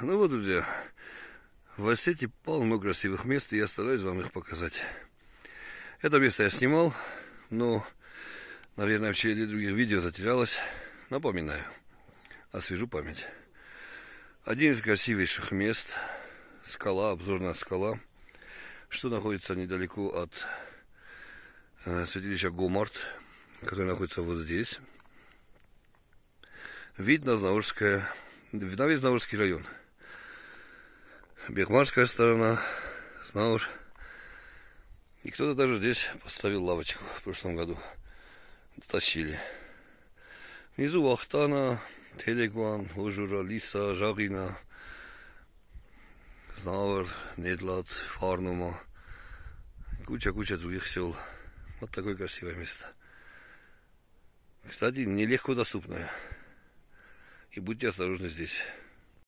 Ну вот, друзья, в Осетии полно красивых мест, и я стараюсь вам их показать. Это место я снимал, но, наверное, в череде других видео затерялось. Напоминаю, освежу память. Один из красивейших мест, скала, обзорная скала, что находится недалеко от э, святилища Гомарт, который находится вот здесь. Вид на Знаурское, на Визнаурский район – Бекмарская сторона, снова И кто-то даже здесь поставил лавочку в прошлом году. Дотащили. Внизу Вахтана, Телегуан, Ужура, Лиса, Жагина, Знавр, Недлад, Фарнума. Куча-куча других сел. Вот такое красивое место. Кстати, нелегко доступное. И будьте осторожны здесь.